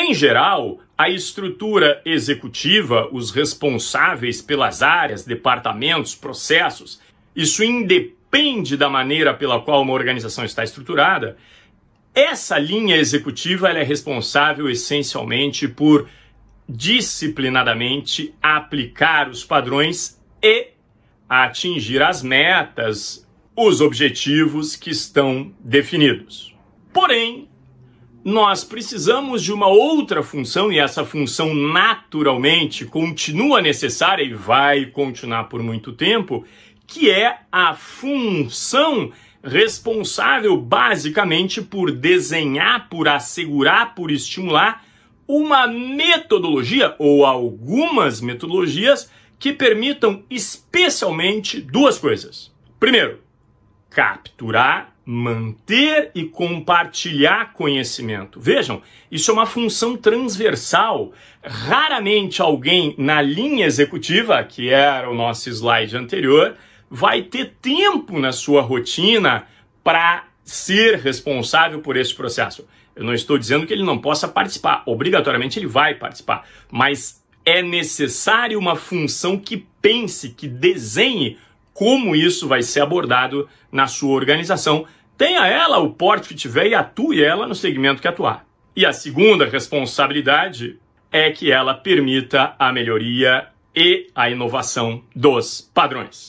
Em geral, a estrutura executiva, os responsáveis pelas áreas, departamentos, processos, isso independe da maneira pela qual uma organização está estruturada. Essa linha executiva é responsável essencialmente por disciplinadamente aplicar os padrões e atingir as metas, os objetivos que estão definidos. Porém, nós precisamos de uma outra função, e essa função naturalmente continua necessária e vai continuar por muito tempo, que é a função responsável basicamente por desenhar, por assegurar, por estimular uma metodologia ou algumas metodologias que permitam especialmente duas coisas. Primeiro, capturar, manter e compartilhar conhecimento. Vejam, isso é uma função transversal. Raramente alguém na linha executiva, que era o nosso slide anterior, vai ter tempo na sua rotina para ser responsável por esse processo. Eu não estou dizendo que ele não possa participar, obrigatoriamente ele vai participar, mas é necessário uma função que pense, que desenhe como isso vai ser abordado na sua organização. Tenha ela o porte que tiver e atue ela no segmento que atuar. E a segunda responsabilidade é que ela permita a melhoria e a inovação dos padrões.